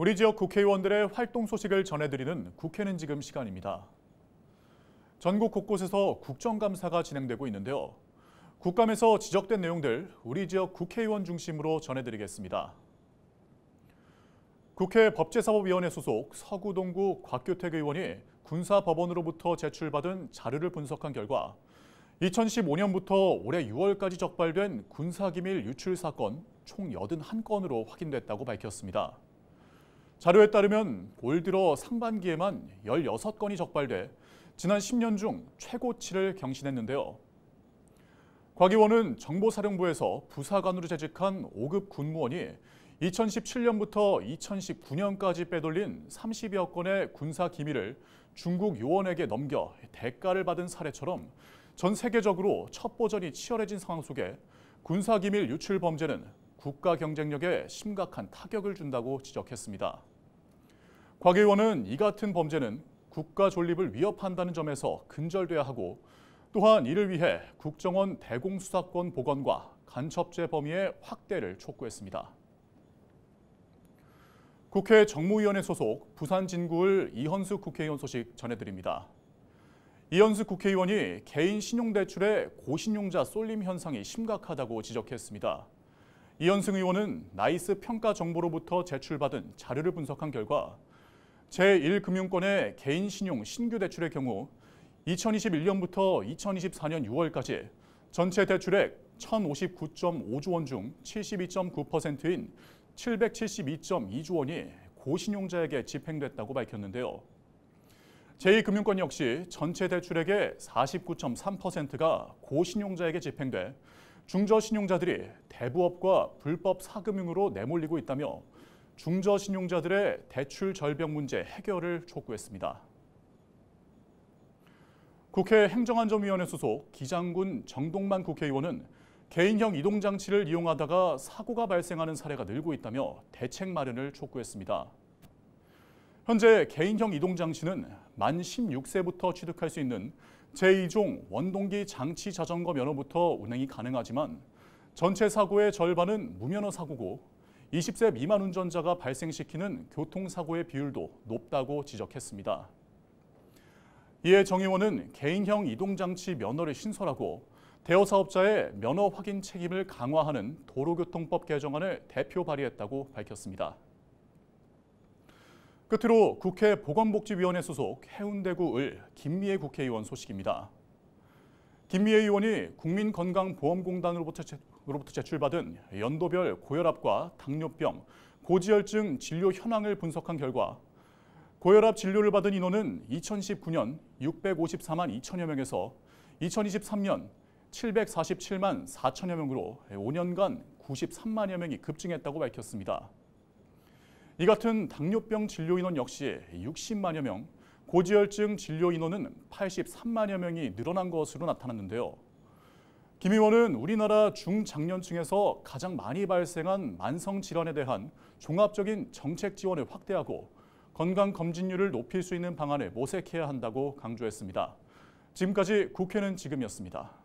우리 지역 국회의원들의 활동 소식을 전해드리는 국회는 지금 시간입니다. 전국 곳곳에서 국정감사가 진행되고 있는데요. 국감에서 지적된 내용들 우리 지역 국회의원 중심으로 전해드리겠습니다. 국회 법제사법위원회 소속 서구동구 곽교택 의원이 군사법원으로부터 제출받은 자료를 분석한 결과 2015년부터 올해 6월까지 적발된 군사기밀 유출 사건 총 81건으로 확인됐다고 밝혔습니다. 자료에 따르면 올 들어 상반기에만 16건이 적발돼 지난 10년 중 최고치를 경신했는데요. 과기원은 정보사령부에서 부사관으로 재직한 5급 군무원이 2017년부터 2019년까지 빼돌린 30여 건의 군사 기밀을 중국 요원에게 넘겨 대가를 받은 사례처럼 전 세계적으로 첩보전이 치열해진 상황 속에 군사기밀 유출 범죄는 국가 경쟁력에 심각한 타격을 준다고 지적했습니다. 곽 의원은 이 같은 범죄는 국가 존립을 위협한다는 점에서 근절돼야 하고 또한 이를 위해 국정원 대공수사권 보건과 간첩죄 범위의 확대를 촉구했습니다. 국회 정무위원회 소속 부산 진구을 이현수 국회의원 소식 전해드립니다. 이현수 국회의원이 개인 신용대출의 고신용자 쏠림 현상이 심각하다고 지적했습니다. 이현승 의원은 나이스 평가 정보로부터 제출받은 자료를 분석한 결과 제1금융권의 개인신용 신규 대출의 경우 2021년부터 2024년 6월까지 전체 대출액 1,059.5조 원 중 72.9%인 772.2조 원이 고신용자에게 집행됐다고 밝혔는데요. 제2금융권 역시 전체 대출액의 49.3%가 고신용자에게 집행돼 중저신용자들이 대부업과 불법 사금융으로 내몰리고 있다며 중저신용자들의 대출 절벽 문제 해결을 촉구했습니다. 국회 행정안전위원회 소속 기장군 정동만 국회의원은 개인형 이동장치를 이용하다가 사고가 발생하는 사례가 늘고 있다며 대책 마련을 촉구했습니다. 현재 개인형 이동장치는 만 16세부터 취득할 수 있는 제2종 원동기 장치 자전거 면허부터 운행이 가능하지만 전체 사고의 절반은 무면허 사고고 20세 미만 운전자가 발생시키는 교통사고의 비율도 높다고 지적했습니다. 이에 정 의원은 개인형 이동장치 면허를 신설하고 대여사업자의 면허 확인 책임을 강화하는 도로교통법 개정안을 대표 발의했다고 밝혔습니다. 끝으로 국회 보건복지위원회 소속 해운대구 을 김미애 국회의원 소식입니다. 김미애 의원이 국민건강보험공단으로부터 제출받은 연도별 고혈압과 당뇨병, 고지혈증 진료 현황을 분석한 결과 고혈압 진료를 받은 인원은 2019년 654만 2천여 명에서 2023년 747만 4천여 명으로 5년간 93만여 명이 급증했다고 밝혔습니다. 이 같은 당뇨병 진료 인원 역시 60만여 명, 고지혈증 진료 인원은 83만여 명이 늘어난 것으로 나타났는데요. 김 의원은 우리나라 중장년층에서 가장 많이 발생한 만성 질환에 대한 종합적인 정책 지원을 확대하고 건강 검진률을 높일 수 있는 방안을 모색해야 한다고 강조했습니다. 지금까지 국회는 지금이었습니다.